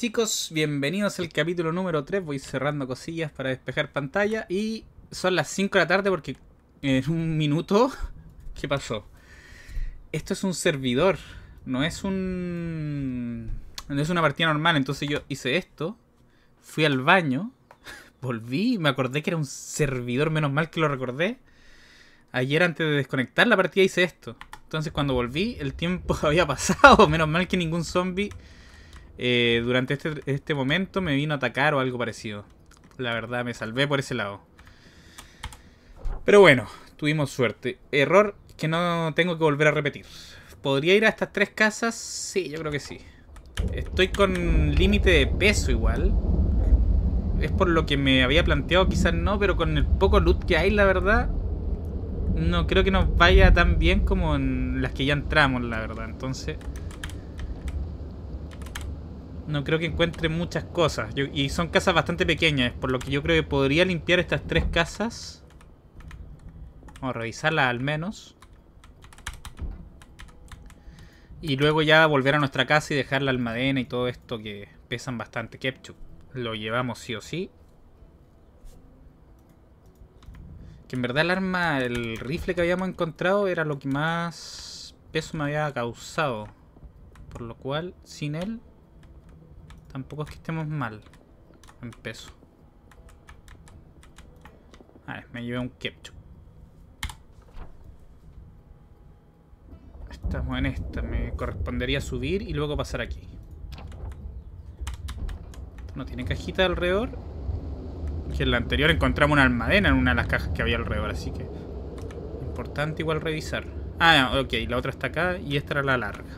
chicos, bienvenidos al capítulo número 3. Voy cerrando cosillas para despejar pantalla. Y son las 5 de la tarde porque en un minuto... ¿Qué pasó? Esto es un servidor, no es un... No es una partida normal, entonces yo hice esto, fui al baño, volví, me acordé que era un servidor, menos mal que lo recordé. Ayer antes de desconectar la partida hice esto. Entonces cuando volví, el tiempo había pasado, menos mal que ningún zombie eh, durante este, este momento me vino a atacar o algo parecido. La verdad, me salvé por ese lado. Pero bueno, tuvimos suerte. Error que no tengo que volver a repetir. ¿Podría ir a estas tres casas? Sí, yo creo que sí. Estoy con límite de peso igual. Es por lo que me había planteado, quizás no, pero con el poco loot que hay, la verdad, no creo que nos vaya tan bien como en las que ya entramos, la verdad. Entonces, no creo que encuentre muchas cosas. y son casas bastante pequeñas, por lo que yo creo que podría limpiar estas tres casas. O revisarlas al menos. Y luego ya volver a nuestra casa y dejar la almadena y todo esto que pesan bastante. Kepchuk. Lo llevamos sí o sí. Que en verdad el arma, el rifle que habíamos encontrado era lo que más peso me había causado. Por lo cual, sin él, Tampoco es que estemos mal en peso. A ver, me llevé un ketchup. Estamos en esta. Me correspondería subir y luego pasar aquí. No tiene cajita alrededor. Que en la anterior encontramos una almadena en una de las cajas que había alrededor, así que... Importante igual revisar. Ah, ok, la otra está acá y esta era la larga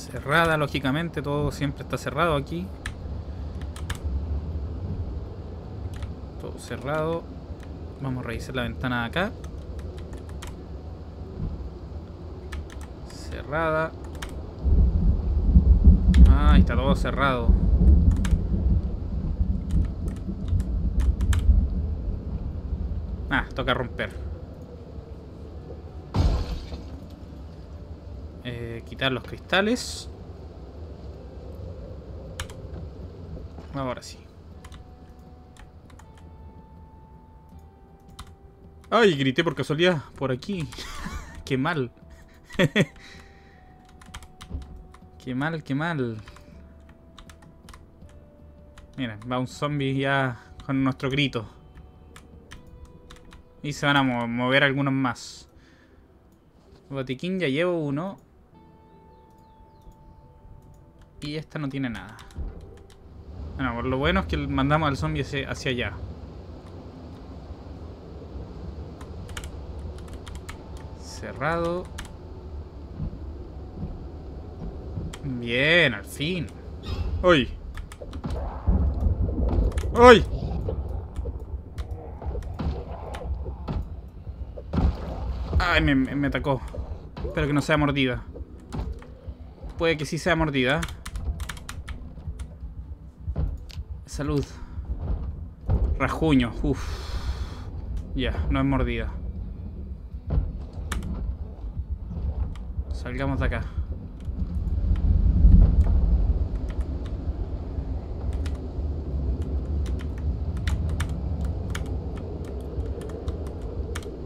cerrada, lógicamente, todo siempre está cerrado aquí. Todo cerrado. Vamos a revisar la ventana de acá. Cerrada. Ah, está todo cerrado. Ah, toca romper. Eh, quitar los cristales. Ahora sí. Ay, grité por casualidad por aquí. qué mal. qué mal, qué mal. Mira, va un zombie ya con nuestro grito. Y se van a mover algunos más. Botiquín ya llevo uno. Y esta no tiene nada. Bueno, lo bueno es que mandamos al zombie hacia, allá. Cerrado. Bien, al fin. ¡Uy! ¡Uy! Ay, me, me, atacó. Espero que no sea mordida. Puede que sí sea mordida. salud. Rajuño, uff. Ya, no es mordida. Salgamos de acá.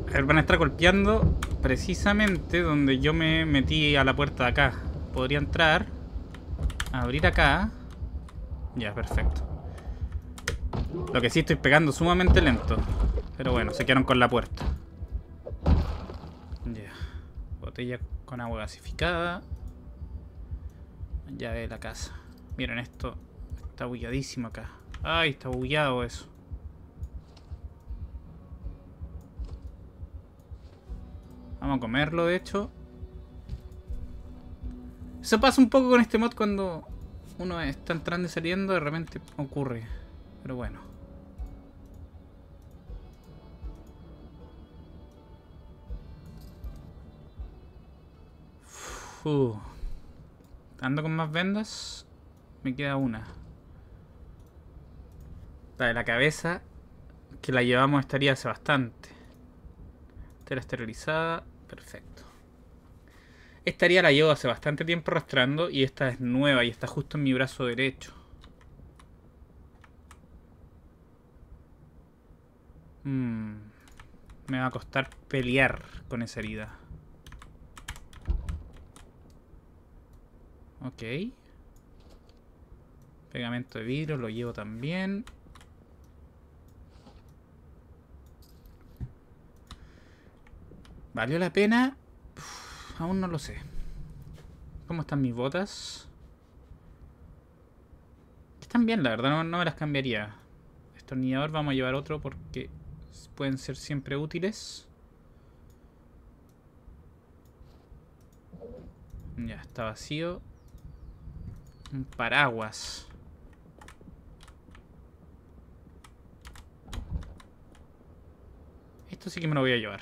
A ver, van a estar golpeando precisamente donde yo me metí a la puerta de acá. Podría entrar, abrir acá. Ya, perfecto. Lo que sí estoy pegando sumamente lento. Pero bueno, se quedaron con la puerta. Ya. Botella con agua gasificada. Llave de la casa. Miren esto. Está bulladísimo acá. Ay, está bullado eso. Vamos a comerlo, de hecho. Eso pasa un poco con este mod cuando uno está entrando y saliendo, de repente ocurre. Pero bueno. ando con más vendas. Me queda una. La de la cabeza, que la llevamos estaría hace bastante. Tela esterilizada, perfecto. Esta herida la llevo hace bastante tiempo arrastrando y esta es nueva y está justo en mi brazo derecho. Mm, me va a costar pelear con esa herida. Ok. Pegamento de vidrio lo llevo también. ¿Valió la pena? aún no lo sé. ¿Cómo están mis botas? Están bien, la verdad, no, me las cambiaría. Estornillador vamos a llevar otro porque pueden ser siempre útiles. Ya, está vacío paraguas. Esto sí que me lo voy a llevar.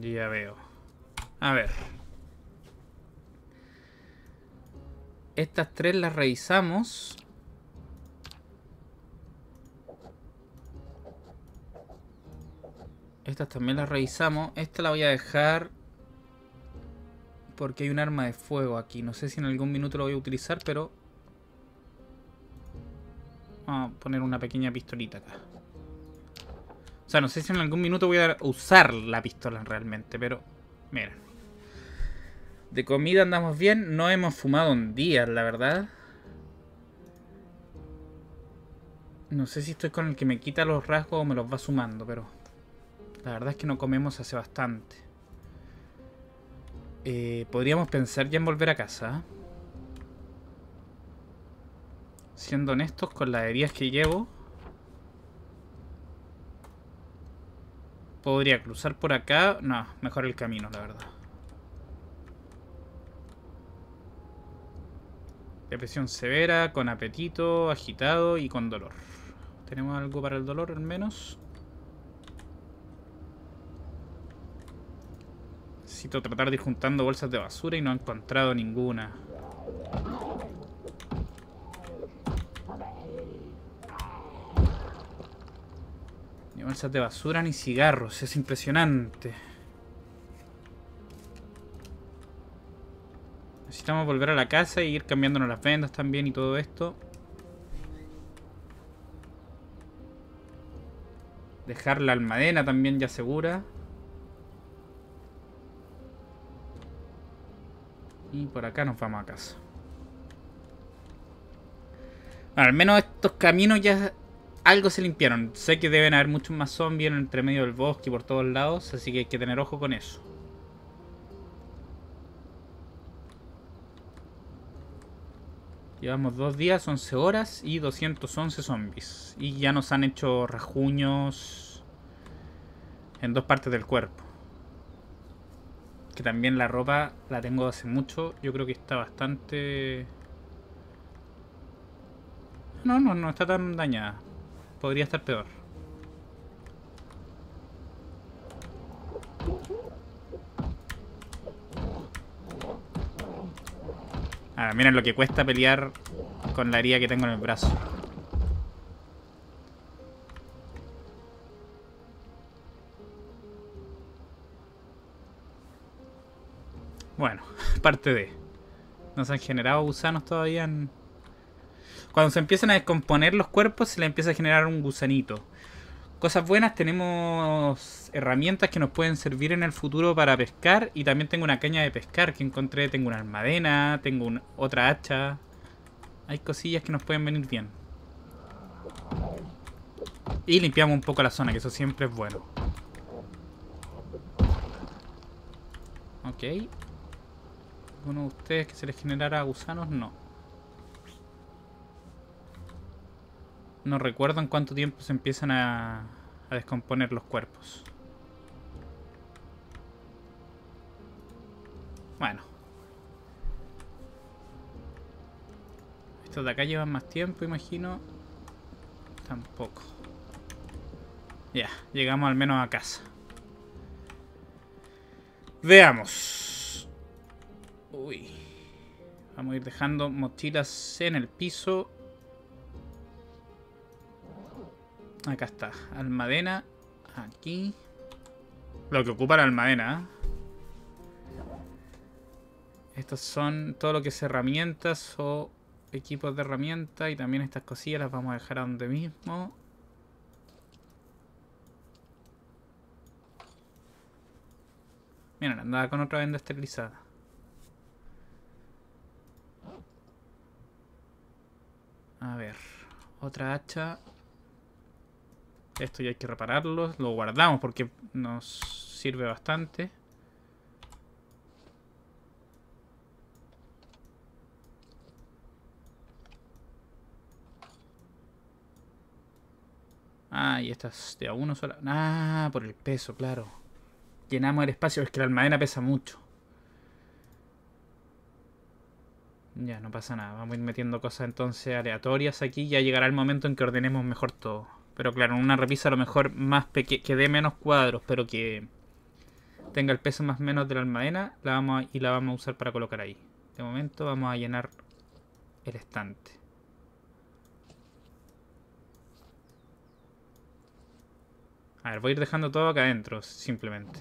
Ya veo. A ver. Estas tres las revisamos. Estas también las revisamos. Esta la voy a dejar porque hay un arma de fuego aquí. No sé si en algún minuto lo voy a utilizar, pero... Vamos a poner una pequeña pistolita acá. O sea, no sé si en algún minuto voy a usar la pistola realmente, pero... Mira. De comida andamos bien. No hemos fumado un día, la verdad. No sé si estoy con el que me quita los rasgos o me los va sumando, pero... La verdad es que no comemos hace bastante. Eh, podríamos pensar ya en volver a casa. Siendo honestos con las heridas que llevo. Podría cruzar por acá. No, mejor el camino, la verdad. Depresión severa, con apetito, agitado y con dolor. ¿Tenemos algo para el dolor al menos? Necesito tratar de ir juntando bolsas de basura y no he encontrado ninguna. Ni bolsas de basura ni cigarros. Es impresionante. Necesitamos volver a la casa y ir cambiándonos las vendas también y todo esto. Dejar la almadena también ya segura. Y por acá nos vamos a casa. Bueno, al menos estos caminos ya algo se limpiaron. Sé que deben haber muchos más zombies entre medio del bosque y por todos lados, así que hay que tener ojo con eso. Llevamos dos días, 11 horas y 211 zombies. Y ya nos han hecho rajuños en dos partes del cuerpo. Que también la ropa la tengo hace mucho. Yo creo que está bastante... No, no, no está tan dañada. Podría estar peor. Ahora, miren lo que cuesta pelear con la herida que tengo en el brazo. parte de. nos han generado gusanos todavía Cuando se empiezan a descomponer los cuerpos se le empieza a generar un gusanito. Cosas buenas, tenemos herramientas que nos pueden servir en el futuro para pescar y también tengo una caña de pescar que encontré, tengo una almadena, tengo otra hacha. Hay cosillas que nos pueden venir bien. Y limpiamos un poco la zona, que eso siempre es bueno. Ok alguno de ustedes que se les generara gusanos? No. No recuerdo en cuánto tiempo se empiezan a, a descomponer los cuerpos. Bueno. Estos de acá llevan más tiempo, imagino. Tampoco. Ya, llegamos al menos a casa. Veamos. Uy. Vamos a ir dejando mochilas en el piso. Acá está. Almadena. Aquí. Lo que ocupa la almadena. ¿eh? Estos son todo lo que es herramientas o equipos de herramientas. Y también estas cosillas las vamos a dejar a donde mismo. Miren, andaba con otra venda esterilizada. A ver, otra hacha. Esto ya hay que repararlo. Lo guardamos porque nos sirve bastante. Ah, y estas de a uno sola. Ah, por el peso, claro. Llenamos el espacio. Es que la almadena pesa mucho. Ya, no pasa nada. Vamos a ir metiendo cosas entonces aleatorias aquí. Ya llegará el momento en que ordenemos mejor todo. Pero claro, una repisa a lo mejor más que dé menos cuadros, pero que tenga el peso más o menos de la almadena la vamos y la vamos a usar para colocar ahí. De momento vamos a llenar el estante. A ver, voy a ir dejando todo acá adentro, simplemente.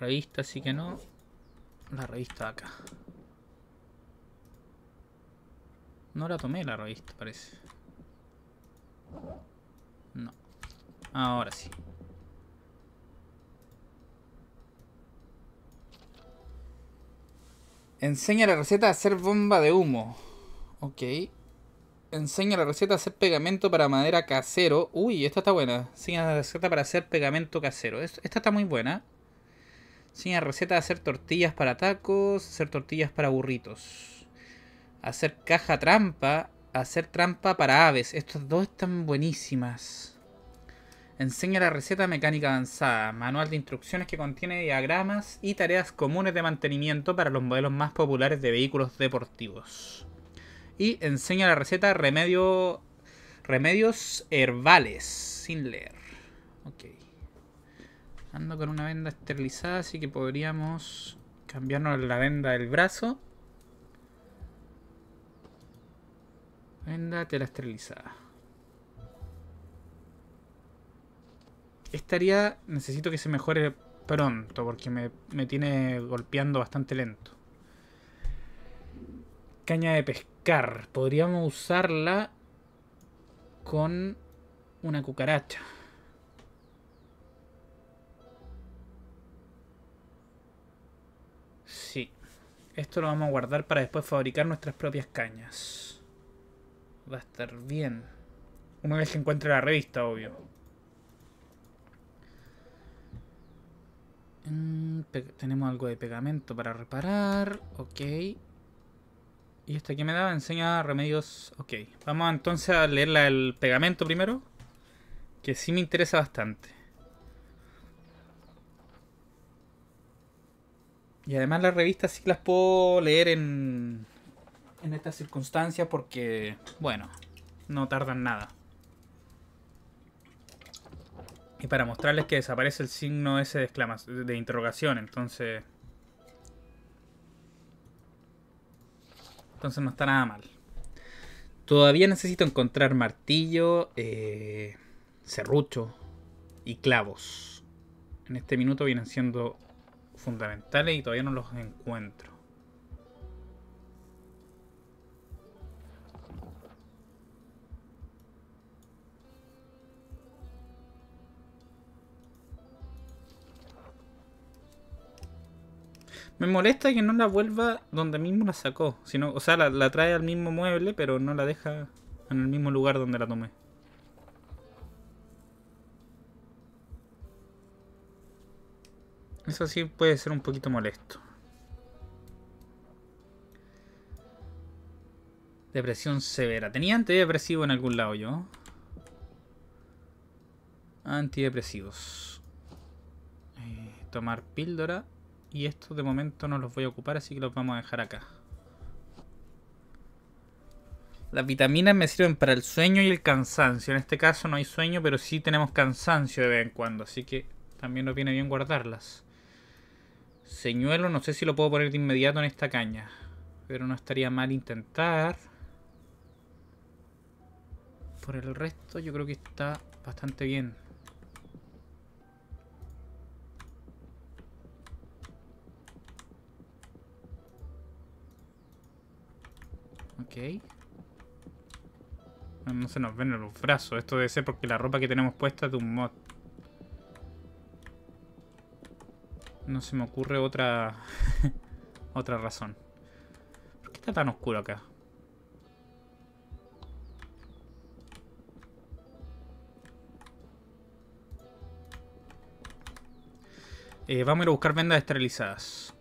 Revista, así que no. La revista acá. No la tomé la revista, parece. No. Ahora sí. Enseña la receta a hacer bomba de humo. Ok. Enseña la receta a hacer pegamento para madera casero. Uy, esta está buena. Enseña la receta para hacer pegamento casero. Esta está muy buena. Enseña receta de hacer tortillas para tacos, hacer tortillas para burritos. Hacer caja trampa, hacer trampa para aves. Estas dos están buenísimas. Enseña la receta mecánica avanzada, manual de instrucciones que contiene diagramas y tareas comunes de mantenimiento para los modelos más populares de vehículos deportivos. Y enseña la receta remedio, remedios herbales, sin leer. Okay. Ando con una venda esterilizada, así que podríamos cambiarnos la venda del brazo. Venda tela esterilizada. Esta herida necesito que se mejore pronto, porque me, me tiene golpeando bastante lento. Caña de pescar. Podríamos usarla con una cucaracha. Sí. Esto lo vamos a guardar para después fabricar nuestras propias cañas. Va a estar bien. Una vez que encuentre la revista, obvio. tenemos algo de pegamento para reparar. Ok. Y esta que me da, enseña remedios. Ok. Vamos entonces a leerla el pegamento primero. Que sí me interesa bastante. Y además las revistas sí las puedo leer en, en estas circunstancias porque, bueno, no tardan nada. Y para mostrarles que desaparece el signo ese de, de interrogación, entonces... Entonces no está nada mal. Todavía necesito encontrar martillo, eh, serrucho y clavos. En este minuto vienen siendo fundamentales y todavía no los encuentro. Me molesta que no la vuelva donde mismo la sacó. Sino, o sea, la, la trae al mismo mueble, pero no la deja en el mismo lugar donde la tomé. Eso sí puede ser un poquito molesto. Depresión severa. ¿Tenía antidepresivo en algún lado yo? Antidepresivos. Eh, tomar píldora. Y estos de momento no los voy a ocupar, así que los vamos a dejar acá. Las vitaminas me sirven para el sueño y el cansancio. En este caso no hay sueño, pero sí tenemos cansancio de vez en cuando. Así que también nos viene bien guardarlas. Señuelo, no sé si lo puedo poner de inmediato en esta caña. Pero no estaría mal intentar. Por el resto yo creo que está bastante bien. Ok. No, se nos ven los brazos. Esto debe ser porque la ropa que tenemos puesta es de un mod. No se me ocurre otra... otra razón. ¿Por qué está tan oscuro acá? Eh, vamos a ir a buscar vendas esterilizadas.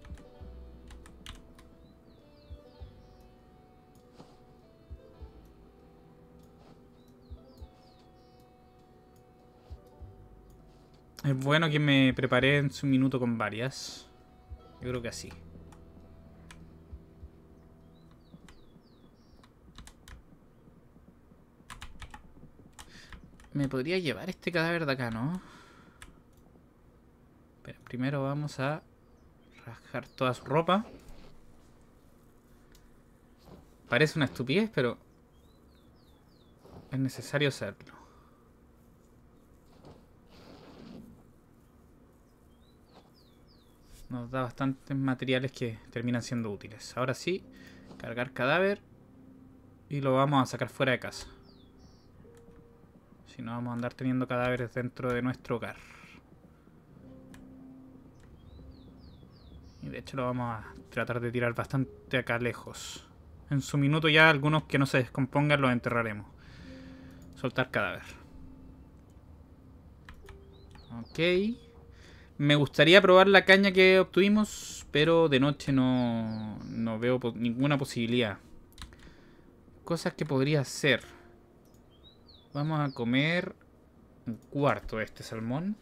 Es bueno que me preparé en su minuto con varias. Yo creo que así. Me podría llevar este cadáver de acá, ¿no? Pero primero vamos a rasgar toda su ropa. Parece una estupidez, pero es necesario hacerlo. nos da bastantes materiales que terminan siendo útiles. Ahora sí, cargar cadáver y lo vamos a sacar fuera de casa. Si no, vamos a andar teniendo cadáveres dentro de nuestro hogar. Y de hecho lo vamos a tratar de tirar bastante acá lejos. En su minuto ya algunos que no se descompongan los enterraremos. Soltar cadáver. Ok. Me gustaría probar la caña que obtuvimos, pero de noche no, no veo ninguna posibilidad. Cosas que podría hacer. Vamos a comer un cuarto de este salmón.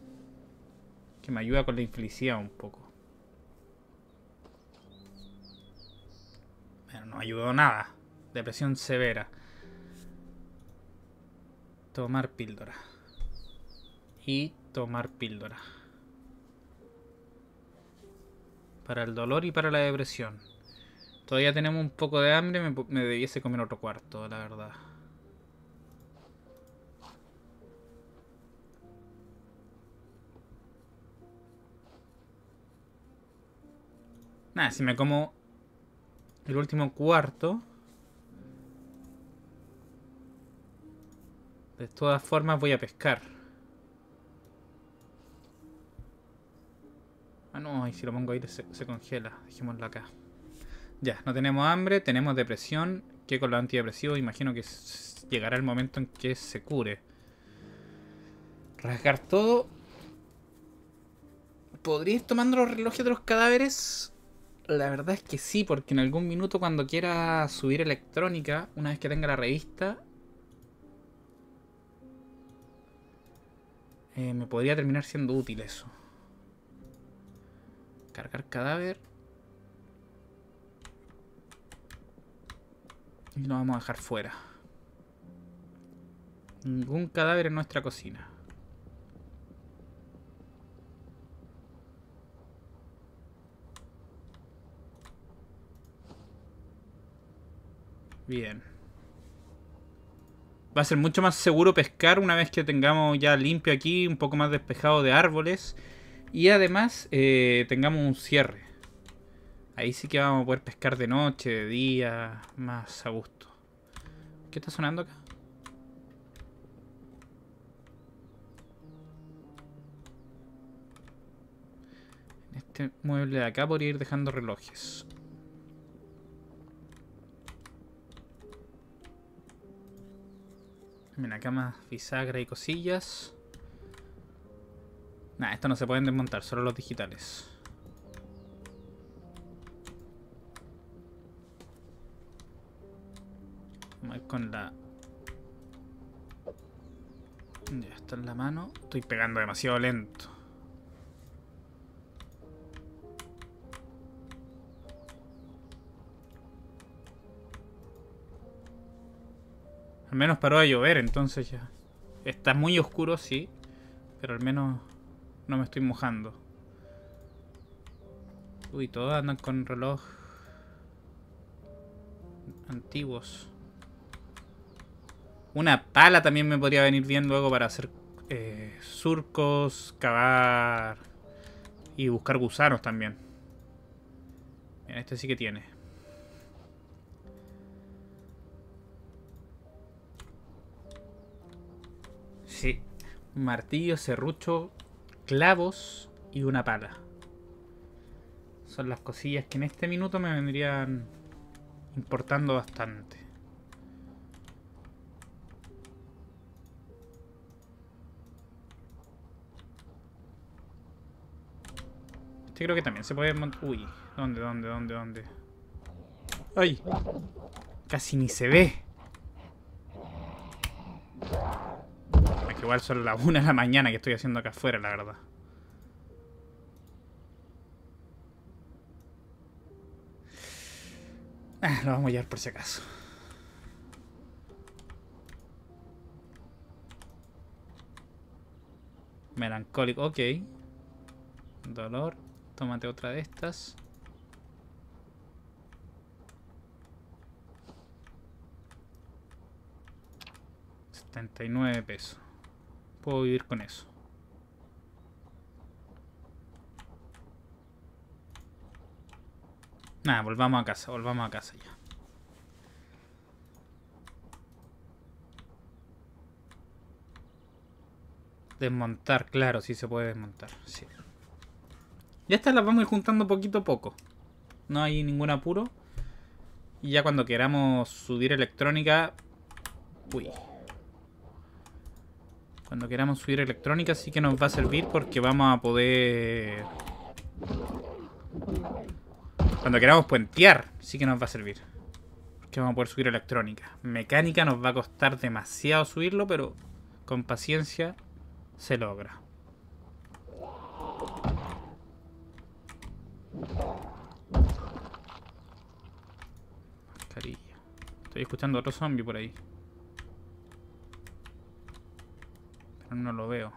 Que me ayuda con la infelicidad un poco. Pero no ayudó nada. Depresión severa. Tomar píldora. Y tomar píldora. para el dolor y para la depresión. Todavía tenemos un poco de hambre, me, me debiese comer otro cuarto, la verdad. Nada, si me como el último cuarto... De todas formas voy a pescar. Ah, no, y si lo pongo ahí se, congela. Dejémoslo acá. Ya, no tenemos hambre, tenemos depresión. Que con los antidepresivos imagino que llegará el momento en que se cure. Rasgar todo. ¿Podrías ir tomando los relojes de los cadáveres? La verdad es que sí, porque en algún minuto cuando quiera subir electrónica, una vez que tenga la revista, eh, me podría terminar siendo útil eso. Cargar cadáver. Y lo vamos a dejar fuera. Ningún cadáver en nuestra cocina. Bien. Va a ser mucho más seguro pescar una vez que tengamos ya limpio aquí, un poco más despejado de árboles y además eh, tengamos un cierre. Ahí sí que vamos a poder pescar de noche, de día, más a gusto. ¿Qué está sonando acá? En este mueble de acá podría ir dejando relojes. En acá más bisagra y cosillas. Nah, estos no se pueden desmontar, solo los digitales. Vamos a ir con la... Ya está en la mano. Estoy pegando demasiado lento. Al menos paró de llover, entonces ya. Está muy oscuro, sí. Pero al menos no me estoy mojando. Uy, todos andan con reloj antiguos. Una pala también me podría venir bien luego para hacer eh, surcos, cavar y buscar gusanos también. Mira, este sí que tiene. Sí, martillo, serrucho, clavos y una pala. Son las cosillas que en este minuto me vendrían importando bastante. Este creo que también se puede Uy, ¿dónde, dónde, dónde, dónde? ¡Ay! Casi ni se ve. igual son las 1 de la mañana que estoy haciendo acá afuera, la verdad. Ah, lo vamos a llevar por si acaso. Melancólico, ok. Dolor. Tómate otra de estas. $79 pesos. Puedo vivir con eso. Nada, volvamos a casa, volvamos a casa ya. Desmontar, claro, sí se puede desmontar. Sí. Ya estas las vamos a ir juntando poquito a poco. No hay ningún apuro. Y ya cuando queramos subir electrónica... Uy. Cuando queramos subir electrónica sí que nos va a servir porque vamos a poder... Cuando queramos puentear sí que nos va a servir. Porque vamos a poder subir electrónica. Mecánica nos va a costar demasiado subirlo, pero con paciencia se logra. Mascarilla. Estoy escuchando otro zombie por ahí. No lo veo.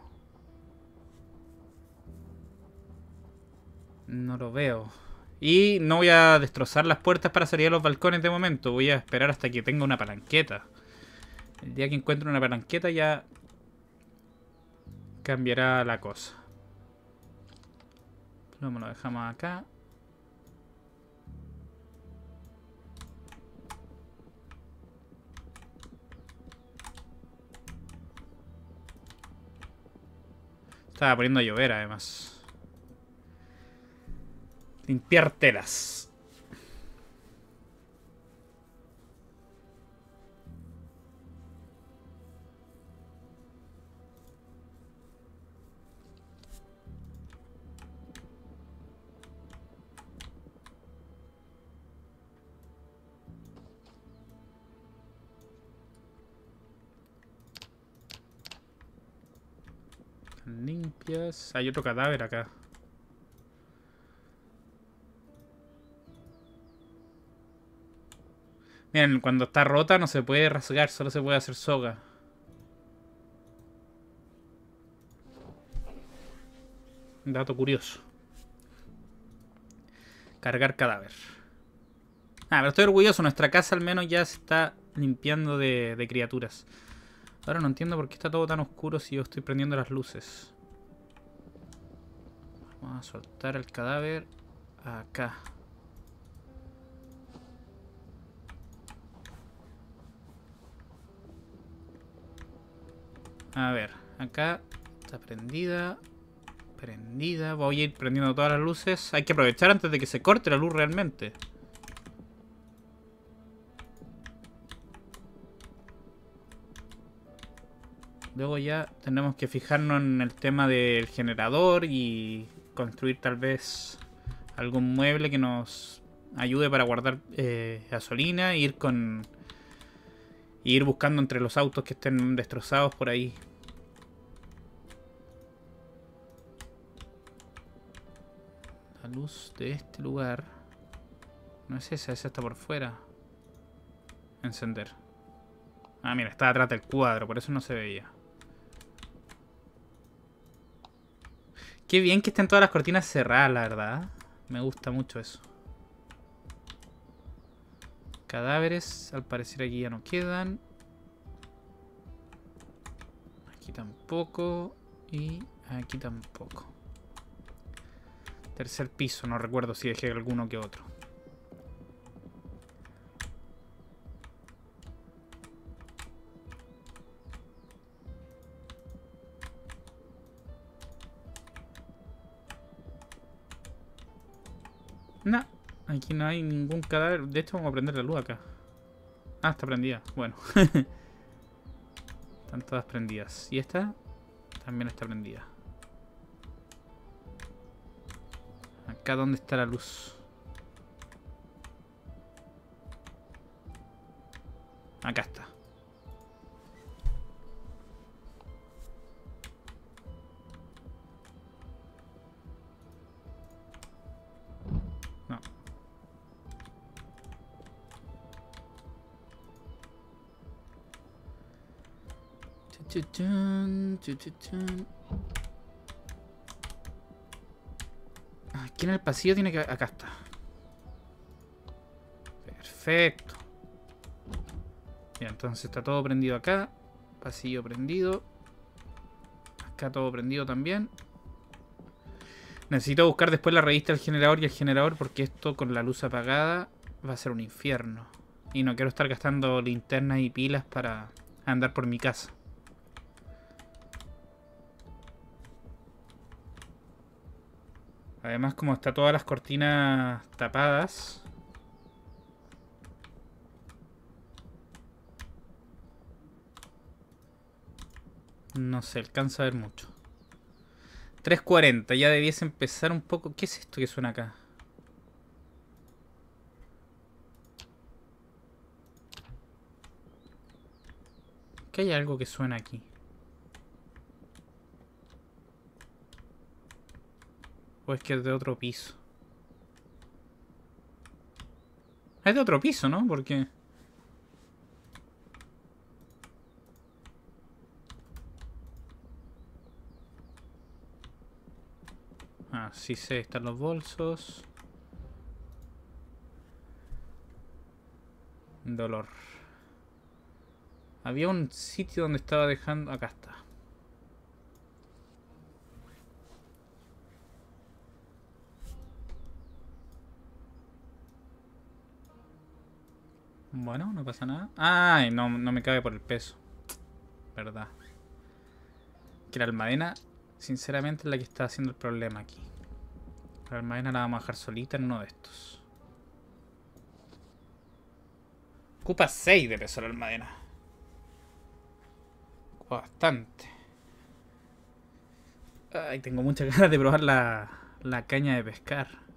No lo veo. Y no voy a destrozar las puertas para salir a los balcones de momento. Voy a esperar hasta que tenga una palanqueta. El día que encuentre una palanqueta ya cambiará la cosa. lo dejamos acá. Estaba poniendo a llover, además. Limpiar telas. limpias. Hay otro cadáver acá. Miren, cuando está rota no se puede rasgar, solo se puede hacer soga. Dato curioso. Cargar cadáver. Ah, pero estoy orgulloso. Nuestra casa al menos ya se está limpiando de, de criaturas. Ahora no entiendo por qué está todo tan oscuro si yo estoy prendiendo las luces. Vamos a soltar el cadáver acá. A ver, acá está prendida. Prendida. Voy a ir prendiendo todas las luces. Hay que aprovechar antes de que se corte la luz realmente. Luego ya tenemos que fijarnos en el tema del generador y construir tal vez algún mueble que nos ayude para guardar eh, gasolina ir con ir buscando entre los autos que estén destrozados por ahí. La luz de este lugar no es esa, esa está por fuera. Encender. Ah, mira, está atrás del cuadro, por eso no se veía. Qué bien que estén todas las cortinas cerradas, la verdad. Me gusta mucho eso. Cadáveres, al parecer aquí ya no quedan. Aquí tampoco. Y aquí tampoco. Tercer piso, no recuerdo si dejé alguno que otro. No, aquí no hay ningún cadáver. De hecho, vamos a prender la luz acá. Ah, está prendida. Bueno. Están todas prendidas. Y esta también está prendida. Acá donde está la luz. Acá está. Ah, aquí en el pasillo tiene que... Acá está. Perfecto. Bien, entonces está todo prendido acá. Pasillo prendido. Acá todo prendido también. Necesito buscar después la revista del generador y el generador porque esto con la luz apagada va a ser un infierno. Y no quiero estar gastando linternas y pilas para andar por mi casa. Además, como está todas las cortinas tapadas... No se alcanza a ver mucho. 3.40, ya debiese empezar un poco... ¿Qué es esto que suena acá? Que hay algo que suena aquí. Pues es que es de otro piso? Es de otro piso, ¿no? Porque... Ah, sí sé, están los bolsos. Dolor. Había un sitio donde estaba dejando... Acá está. Bueno, no pasa nada. Ay, no, me cabe por el peso. Verdad. Que la almadena, sinceramente, es la que está haciendo el problema aquí. La almadena la vamos a dejar solita en uno de estos. Ocupa 6 de peso la almadena. bastante. Ay, tengo muchas ganas de probar la, la caña de pescar.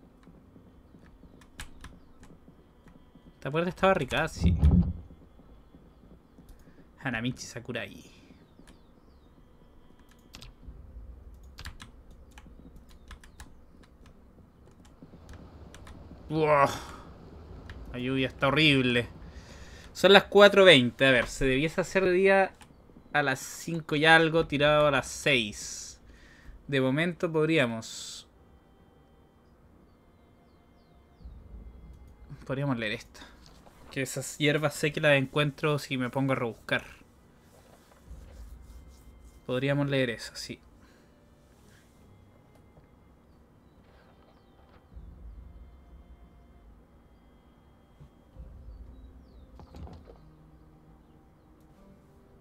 ¿Te acuerdas de esta barricada? Sí. Hanamichi Sakurai. La lluvia está horrible. Son las 4.20. A ver, se debiese hacer de día a las 5 y algo, tirado a las 6. De momento podríamos... Podríamos leer esto. Que esas hierbas sé que las encuentro si me pongo a rebuscar. Podríamos leer eso, sí.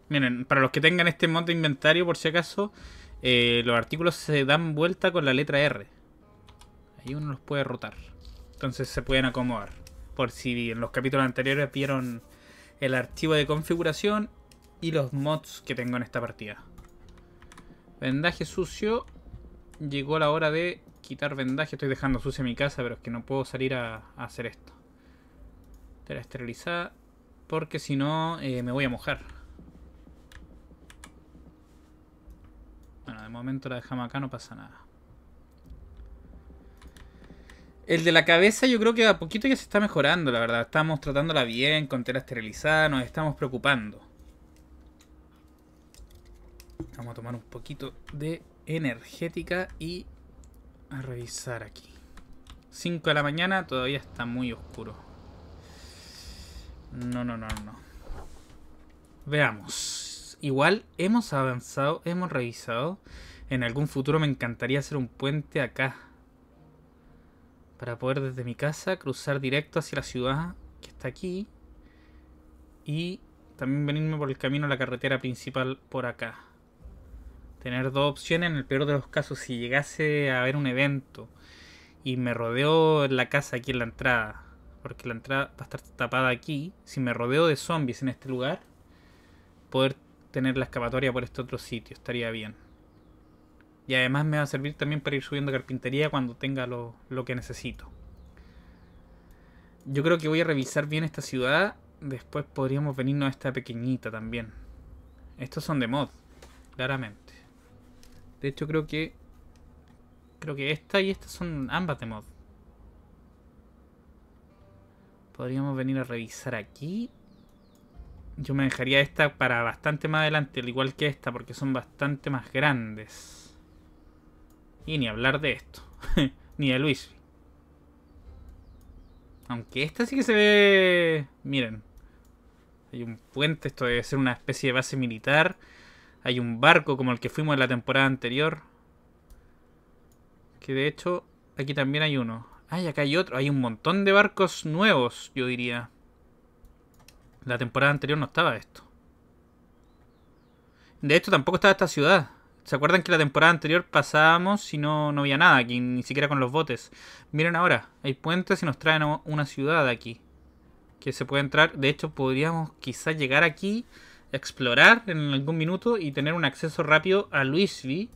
Miren, para los que tengan este mod de inventario, por si acaso, eh, los artículos se dan vuelta con la letra R. Ahí uno los puede rotar. Entonces se pueden acomodar por si en los capítulos anteriores vieron el archivo de configuración y los mods que tengo en esta partida. Vendaje sucio. Llegó la hora de quitar vendaje. Estoy dejando sucia mi casa, pero es que no puedo salir a, hacer esto. la esterilizada. Porque si no, eh, me voy a mojar. Bueno, de momento la dejamos acá, no pasa nada. El de la cabeza yo creo que a poquito ya se está mejorando, la verdad. Estamos tratándola bien, con tela esterilizada, nos estamos preocupando. Vamos a tomar un poquito de energética y a revisar aquí. 5 de la mañana, todavía está muy oscuro. No, no, no, no. Veamos. Igual hemos avanzado, hemos revisado. En algún futuro me encantaría hacer un puente acá para poder desde mi casa cruzar directo hacia la ciudad que está aquí y también venirme por el camino a la carretera principal por acá. Tener dos opciones en el peor de los casos si llegase a haber un evento y me rodeo la casa aquí en la entrada, porque la entrada va a estar tapada aquí, si me rodeo de zombies en este lugar, poder tener la escapatoria por este otro sitio, estaría bien. Y además me va a servir también para ir subiendo carpintería cuando tenga lo, que necesito. Yo creo que voy a revisar bien esta ciudad. Después podríamos venirnos a esta pequeñita también. Estos son de mod, claramente. De hecho creo que... Creo que esta y esta son ambas de mod. Podríamos venir a revisar aquí. Yo me dejaría esta para bastante más adelante, al igual que esta, porque son bastante más grandes. Y ni hablar de esto. ni de Luis. Aunque esta sí que se ve... Miren. Hay un puente, esto debe ser una especie de base militar. Hay un barco como el que fuimos en la temporada anterior. Que de hecho, aquí también hay uno. Ay, acá hay otro. Hay un montón de barcos nuevos, yo diría. La temporada anterior no estaba esto. De hecho, tampoco estaba esta ciudad. ¿Se acuerdan que la temporada anterior pasábamos y no, había nada aquí, ni siquiera con los botes? Miren ahora, hay puentes y nos traen una ciudad aquí. Que se puede entrar. De hecho, podríamos quizás llegar aquí, explorar en algún minuto y tener un acceso rápido a Luisvi.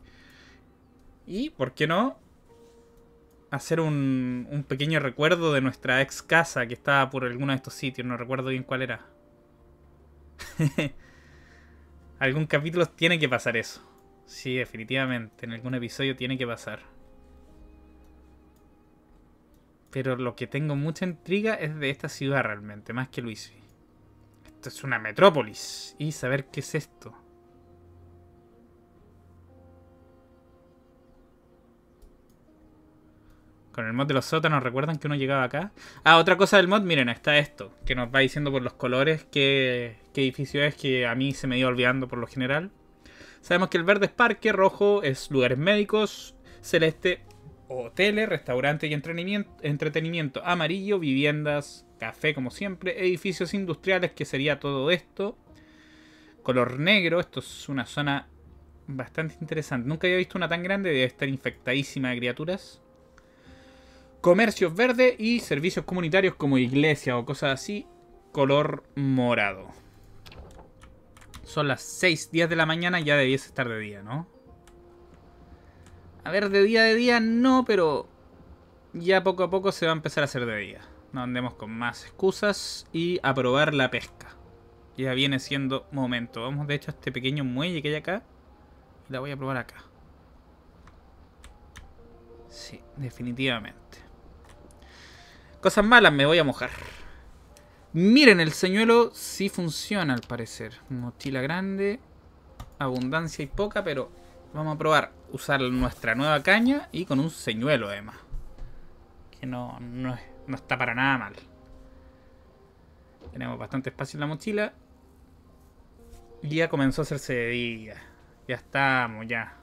Y, ¿por qué no? Hacer un, un pequeño recuerdo de nuestra ex casa que estaba por alguno de estos sitios. No recuerdo bien cuál era. Algún capítulo tiene que pasar eso. Sí, definitivamente. En algún episodio tiene que pasar. Pero lo que tengo mucha intriga es de esta ciudad realmente, más que Luis. Esto es una metrópolis. Y saber qué es esto. Con el mod de los sótanos, ¿recuerdan que uno llegaba acá? Ah, otra cosa del mod, miren, está esto, que nos va diciendo por los colores qué, qué edificio es, que a mí se me iba olvidando por lo general. Sabemos que el verde es parque, rojo es lugares médicos, celeste hoteles, restaurantes y entretenimiento, amarillo, viviendas, café como siempre, edificios industriales que sería todo esto, color negro, esto es una zona bastante interesante, nunca había visto una tan grande, debe estar infectadísima de criaturas, comercios verde y servicios comunitarios como iglesia o cosas así, color morado. Son las 6, días de la mañana, ya debiese estar de día, ¿no? A ver, de día de día no, pero ya poco a poco se va a empezar a hacer de día. No andemos con más excusas y a probar la pesca. Ya viene siendo momento. Vamos de hecho a este pequeño muelle que hay acá. La voy a probar acá. Sí, definitivamente. Cosas malas, me voy a mojar. Miren, el señuelo sí funciona al parecer. Mochila grande, abundancia y poca, pero vamos a probar usar nuestra nueva caña y con un señuelo además. Que no, no, está para nada mal. Tenemos bastante espacio en la mochila. Y ya comenzó a hacerse de día. Ya estamos, ya.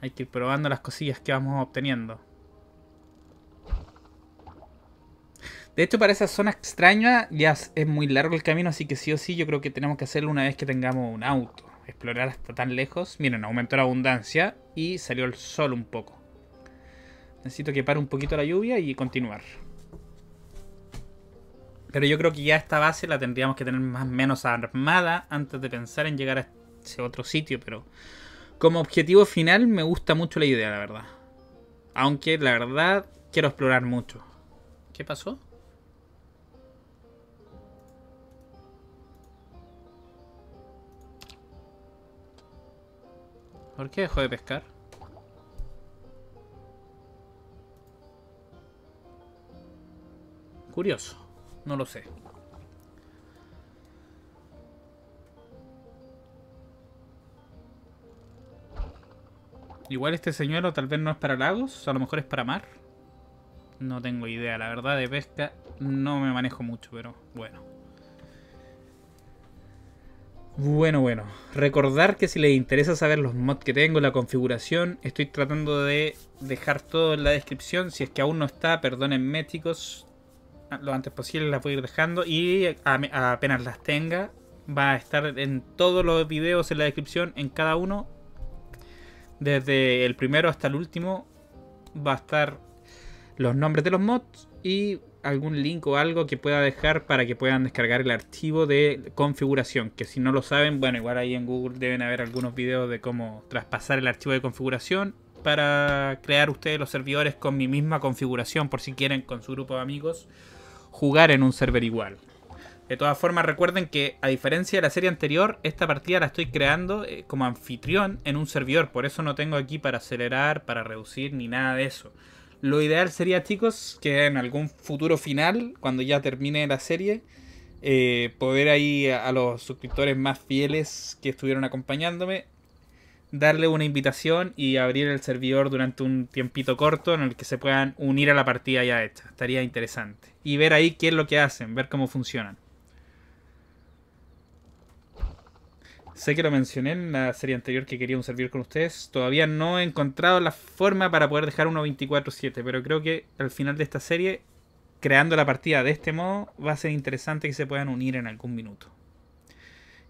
Hay que ir probando las cosillas que vamos obteniendo. De hecho, para esa zona extraña ya es muy largo el camino, así que sí o sí yo creo que tenemos que hacerlo una vez que tengamos un auto. Explorar hasta tan lejos. Miren, aumentó la abundancia y salió el sol un poco. Necesito que pare un poquito la lluvia y continuar. Pero yo creo que ya esta base la tendríamos que tener más o menos armada antes de pensar en llegar a ese otro sitio, pero como objetivo final me gusta mucho la idea, la verdad. Aunque la verdad quiero explorar mucho. ¿Qué pasó? ¿Por qué dejó de pescar? Curioso, no lo sé. Igual este señuelo tal vez no es para lagos, a lo mejor es para mar. No tengo idea, la verdad de pesca no me manejo mucho, pero bueno. Bueno, bueno. Recordar que si les interesa saber los mods que tengo, la configuración, estoy tratando de dejar todo en la descripción. Si es que aún no está, perdonen méticos ah, Lo antes posible las voy a ir dejando y apenas las tenga va a estar en todos los videos en la descripción, en cada uno. Desde el primero hasta el último va a estar los nombres de los mods y algún link o algo que pueda dejar para que puedan descargar el archivo de configuración. Que si no lo saben, bueno, igual ahí en Google deben haber algunos videos de cómo traspasar el archivo de configuración para crear ustedes los servidores con mi misma configuración por si quieren con su grupo de amigos jugar en un server igual. De todas formas, recuerden que a diferencia de la serie anterior, esta partida la estoy creando eh, como anfitrión en un servidor, por eso no tengo aquí para acelerar, para reducir ni nada de eso. Lo ideal sería, chicos, que en algún futuro final, cuando ya termine la serie, eh, poder ahí a, a, los suscriptores más fieles que estuvieron acompañándome, darle una invitación y abrir el servidor durante un tiempito corto en el que se puedan unir a la partida ya hecha. Estaría interesante. Y ver ahí qué es lo que hacen, ver cómo funcionan. Sé que lo mencioné en la serie anterior que quería un servidor con ustedes. Todavía no he encontrado la forma para poder dejar uno 24-7, pero creo que al final de esta serie, creando la partida de este modo, va a ser interesante que se puedan unir en algún minuto.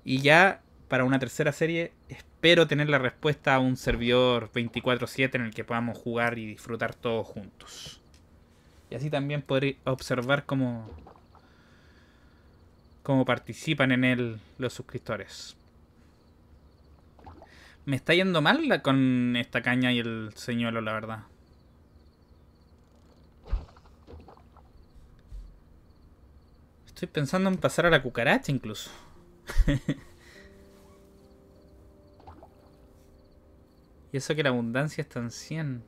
Y ya para una tercera serie, espero tener la respuesta a un servidor 24-7 en el que podamos jugar y disfrutar todos juntos. Y así también poder observar cómo, cómo participan en él los suscriptores. Me está yendo mal con esta caña y el señuelo, la verdad. Estoy pensando en pasar a la cucaracha incluso. y eso que la abundancia está en 100.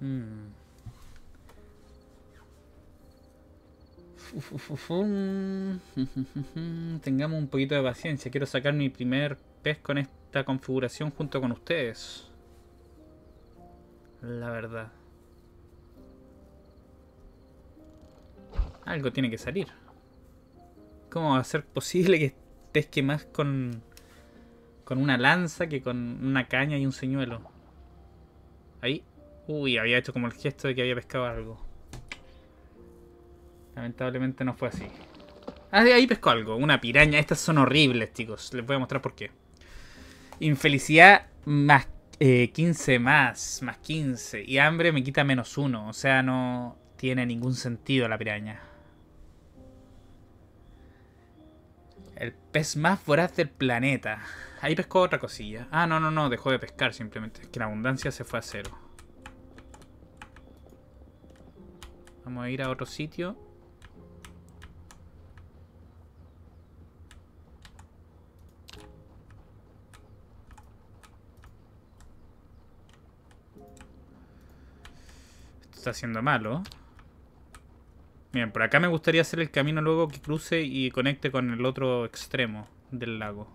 Hmm. Tengamos un poquito de paciencia. Quiero sacar mi primer pez con esta configuración junto con ustedes. La verdad. Algo tiene que salir. ¿Cómo va a ser posible que pesque más con, con una lanza que con una caña y un señuelo? Ahí. Uy, había hecho como el gesto de que había pescado algo. Lamentablemente no fue así. Ah, ahí pescó algo. Una piraña. Estas son horribles, chicos. Les voy a mostrar por qué. Infelicidad más 15 eh, más. Más 15. Y hambre me quita menos uno... O sea, no tiene ningún sentido la piraña. El pez más voraz del planeta. Ahí pescó otra cosilla. Ah, no, no, no. Dejó de pescar simplemente. Es que la abundancia se fue a cero. Vamos a ir a otro sitio. está siendo malo. Bien, por acá me gustaría hacer el camino luego que cruce y conecte con el otro extremo del lago.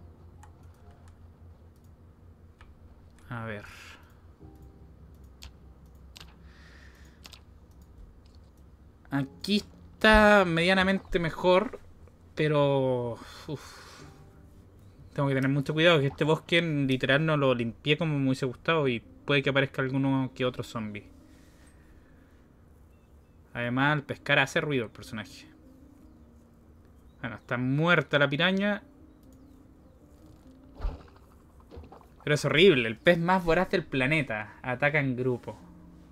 A ver. Aquí está medianamente mejor, pero... Tengo que tener mucho cuidado, que este bosque literal no lo limpié como me hubiese gustado y puede que aparezca alguno que otro zombie. Además, al pescar hace ruido el personaje. Bueno, está muerta la piraña. Pero es horrible. El pez más voraz del planeta. Ataca en grupo.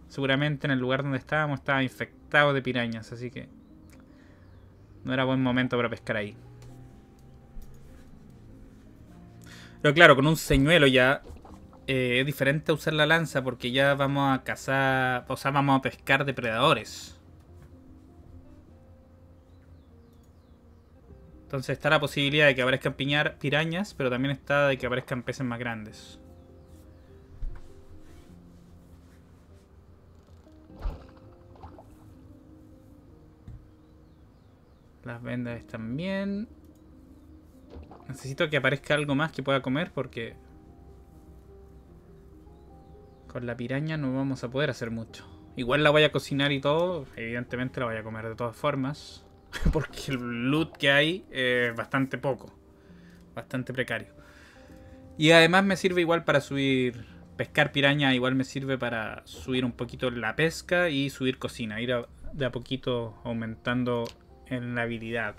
Seguramente en el lugar donde estábamos estaba infectado de pirañas, así que... No era buen momento para pescar ahí. Pero claro, con un señuelo ya eh, es diferente usar la lanza porque ya vamos a cazar, o sea, vamos a pescar depredadores. Entonces está la posibilidad de que aparezcan piñar, pirañas, pero también está de que aparezcan peces más grandes. Las vendas están bien. Necesito que aparezca algo más que pueda comer porque... Con la piraña no vamos a poder hacer mucho. Igual la voy a cocinar y todo. Evidentemente la voy a comer de todas formas. porque el loot que hay eh, es bastante poco, bastante precario. Y además me sirve igual para subir, pescar piraña igual me sirve para subir un poquito la pesca y subir cocina, ir de a poquito aumentando en la habilidad.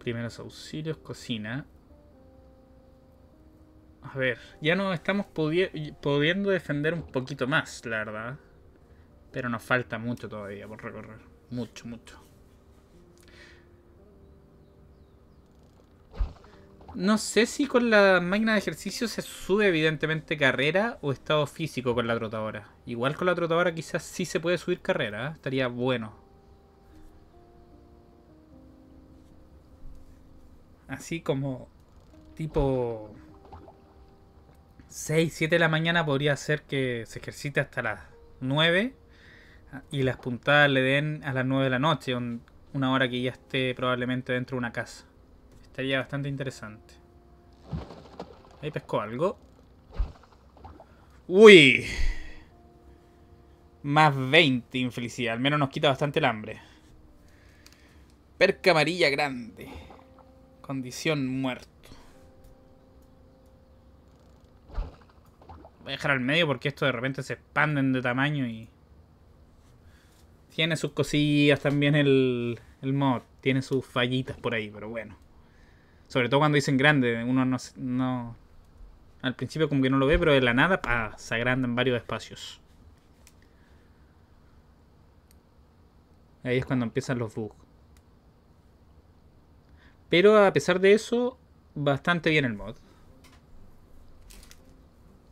Primeros auxilios, cocina. A ver, ya no estamos pudiendo defender un poquito más, la verdad. Pero nos falta mucho todavía por recorrer. Mucho, mucho. No sé si con la máquina de ejercicio se sube evidentemente carrera o estado físico con la trotadora. Igual con la trotadora quizás sí se puede subir carrera, ¿eh? estaría bueno. Así como tipo 6, 7 de la mañana podría ser que se ejercite hasta las 9 y las puntadas le den a las 9 de la noche, una hora que ya esté probablemente dentro de una casa. Estaría bastante interesante. Ahí pescó algo. ¡Uy! Más 20, infelicidad. Al menos nos quita bastante el hambre. Perca amarilla grande. Condición muerto. Voy a dejar al medio porque esto de repente se expanden de tamaño y... Tiene sus cosillas también el, el mod. Tiene sus fallitas por ahí, pero bueno. Sobre todo cuando dicen grande, uno no, no al principio como que no lo ve, pero de la nada pa, se en varios espacios. Ahí es cuando empiezan los bugs. Pero a pesar de eso, bastante bien el mod.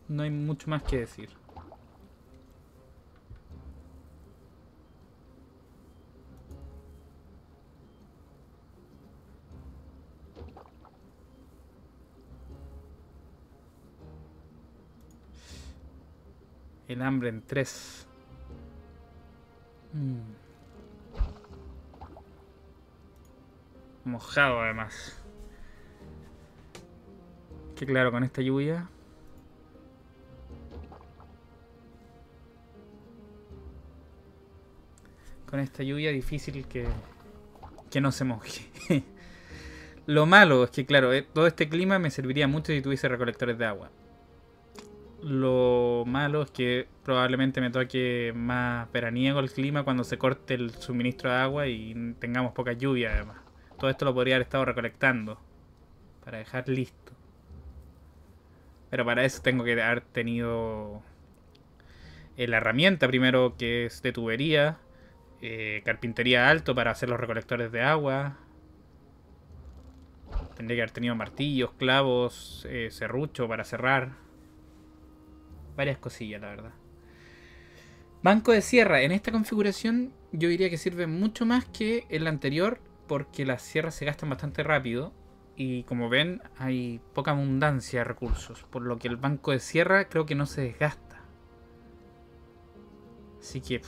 No hay mucho más que decir. El hambre en tres. Mm. Mojado además. Que claro, con esta lluvia... Con esta lluvia difícil que, que no se moje. Lo malo es que, claro, eh, todo este clima me serviría mucho si tuviese recolectores de agua. Lo malo es que probablemente me toque más veraniego el clima cuando se corte el suministro de agua y tengamos poca lluvia además. Todo esto lo podría haber estado recolectando para dejar listo. Pero para eso tengo que haber tenido eh, la herramienta primero que es de tubería, eh, carpintería alto para hacer los recolectores de agua. Tendría que haber tenido martillos, clavos, eh, serrucho para cerrar varias cosillas, la verdad. Banco de sierra. En esta configuración yo diría que sirve mucho más que en la anterior porque las sierras se gastan bastante rápido y como ven hay poca abundancia de recursos, por lo que el banco de sierra creo que no se desgasta. Así que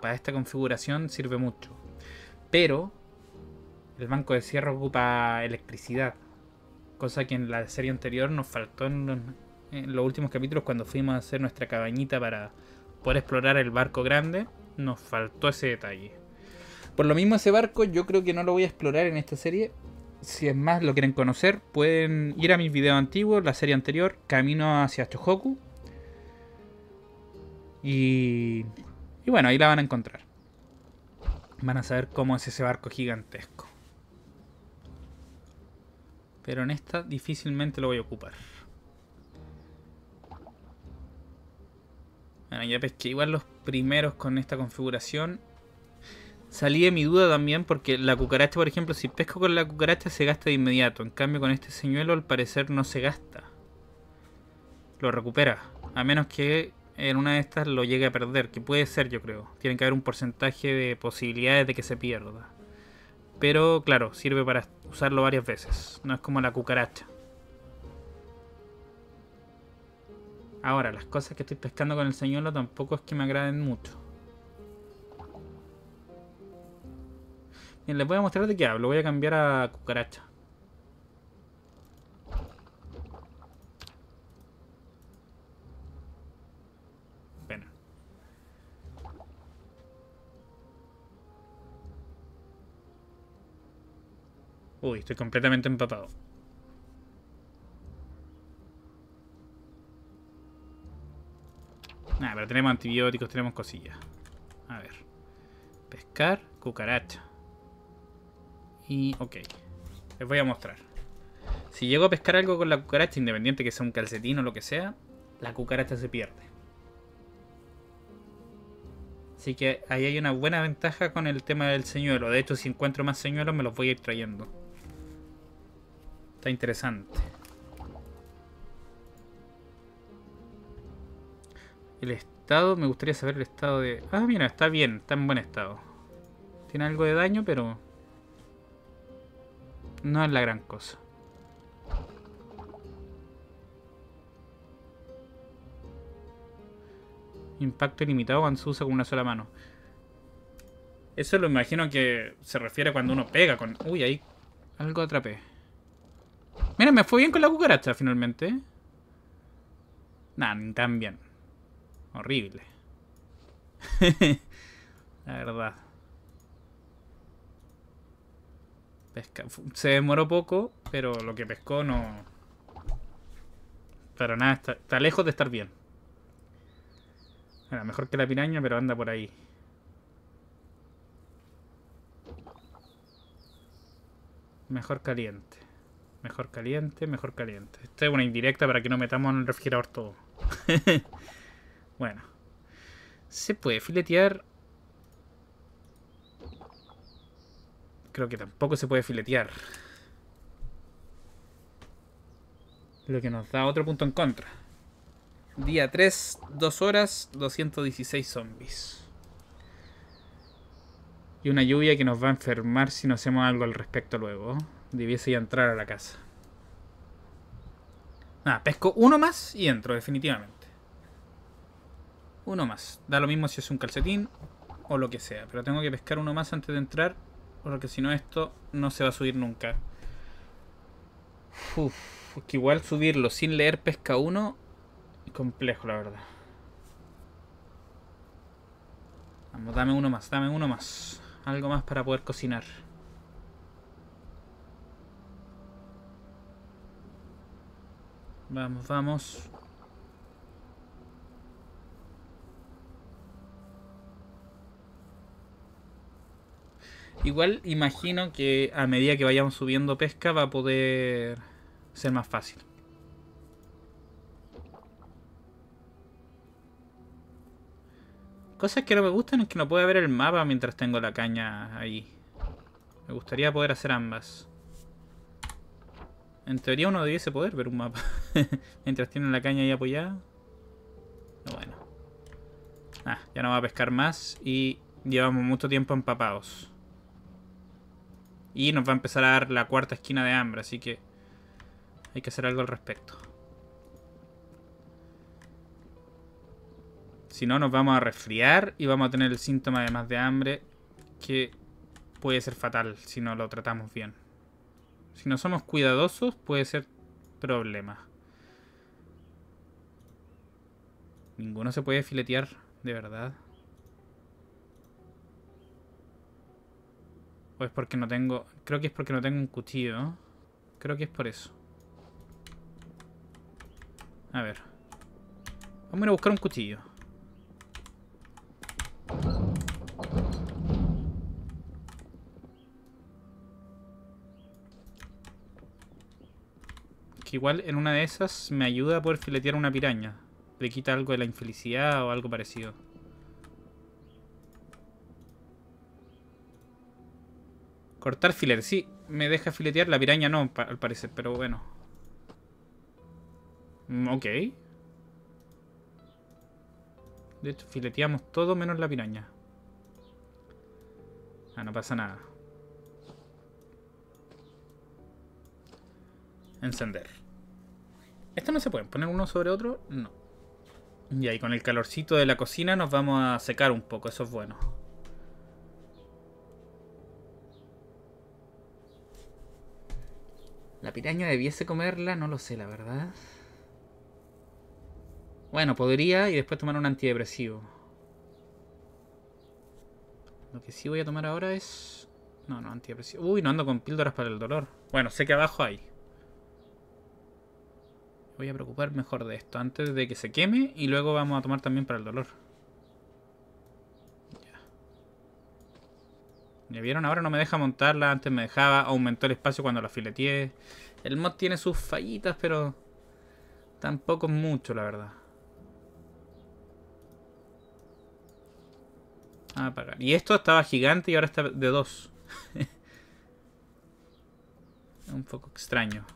para esta configuración sirve mucho. Pero el banco de sierra ocupa electricidad, cosa que en la serie anterior nos faltó en en los últimos capítulos cuando fuimos a hacer nuestra cabañita para poder explorar el barco grande, nos faltó ese detalle. Por lo mismo ese barco yo creo que no lo voy a explorar en esta serie. Si es más lo quieren conocer, pueden ir a mis videos antiguos, la serie anterior, Camino hacia Chohoku. Y, y bueno, ahí la van a encontrar. Van a saber cómo es ese barco gigantesco. Pero en esta difícilmente lo voy a ocupar. Bueno, ya pesqué igual los primeros con esta configuración. Salí de mi duda también porque la cucaracha, por ejemplo, si pesco con la cucaracha se gasta de inmediato. En cambio con este señuelo al parecer no se gasta. Lo recupera. A menos que en una de estas lo llegue a perder. Que puede ser, yo creo. Tiene que haber un porcentaje de posibilidades de que se pierda. Pero claro, sirve para usarlo varias veces. No es como la cucaracha. Ahora, las cosas que estoy pescando con el señuelo tampoco es que me agraden mucho. Bien, les voy a mostrar de qué hablo. Voy a cambiar a cucaracha. Pena. Uy, estoy completamente empapado. Nada, pero tenemos antibióticos, tenemos cosillas. A ver. Pescar, cucaracha. Y, ok. Les voy a mostrar. Si llego a pescar algo con la cucaracha, independiente que sea un calcetín o lo que sea, la cucaracha se pierde. Así que ahí hay una buena ventaja con el tema del señuelo. De hecho, si encuentro más señuelos, me los voy a ir trayendo. Está interesante. El estado, me gustaría saber el estado de... Ah, mira, está bien, está en buen estado. Tiene algo de daño, pero... No es la gran cosa. Impacto ilimitado cuando se usa con una sola mano. Eso lo imagino que se refiere cuando uno pega con... Uy, ahí algo atrapé. Mira, me fue bien con la cucaracha finalmente. Nah, ni tan bien. Horrible. La verdad. Se demoró poco, pero lo que pescó no... Pero nada, está, lejos de estar bien. mejor que la piraña, pero anda por ahí. Mejor caliente. Mejor caliente, mejor caliente. Esta es una indirecta para que no metamos en el refrigerador todo. Bueno. Se puede filetear. Creo que tampoco se puede filetear. Lo que nos da otro punto en contra. Día 3, 2 horas, 216 zombies. Y una lluvia que nos va a enfermar si no hacemos algo al respecto luego. ¿eh? Debiese ya entrar a la casa. Nada, pesco uno más y entro definitivamente. Uno más. Da lo mismo si es un calcetín o lo que sea. Pero tengo que pescar uno más antes de entrar. Porque si no esto no se va a subir nunca. Uf, que igual subirlo sin leer pesca uno. Complejo, la verdad. Vamos, dame uno más, dame uno más. Algo más para poder cocinar. Vamos, vamos. Igual imagino que a medida que vayamos subiendo pesca va a poder ser más fácil. Cosas que no me gustan es que no puedo ver el mapa mientras tengo la caña ahí. Me gustaría poder hacer ambas. En teoría uno debiese poder ver un mapa. mientras tiene la caña ahí apoyada. Bueno. Ah, ya no va a pescar más y llevamos mucho tiempo empapados. Y nos va a empezar a dar la cuarta esquina de hambre, así que hay que hacer algo al respecto. Si no, nos vamos a resfriar y vamos a tener el síntoma más de hambre que puede ser fatal si no lo tratamos bien. Si no somos cuidadosos puede ser problema. Ninguno se puede filetear, de verdad. porque no tengo... Creo que es porque no tengo un cuchillo. Creo que es por eso. A ver. Vamos a ir a buscar un cuchillo. Que igual en una de esas me ayuda a poder filetear una piraña. Le quita algo de la infelicidad o algo parecido. Cortar filer, sí. Me deja filetear. La piraña no, al parecer, pero bueno. Mm, ok. De hecho, fileteamos todo menos la piraña. Ah, no pasa nada. Encender. Esto no se pueden poner uno sobre otro? No. Y ahí con el calorcito de la cocina nos vamos a secar un poco, eso es bueno. ¿La piraña debiese comerla? No lo sé, la verdad. Bueno, podría y después tomar un antidepresivo. Lo que sí voy a tomar ahora es... No, no, antidepresivo. Uy, no ando con píldoras para el dolor. Bueno, sé que abajo hay. Voy a preocupar mejor de esto antes de que se queme y luego vamos a tomar también para el dolor. ¿Ya vieron? Ahora no me deja montarla, antes me dejaba, aumentó el espacio cuando la fileteé. El mod tiene sus fallitas, pero tampoco mucho, la verdad. Ah, A apagar. Y esto estaba gigante y ahora está de es Un poco extraño.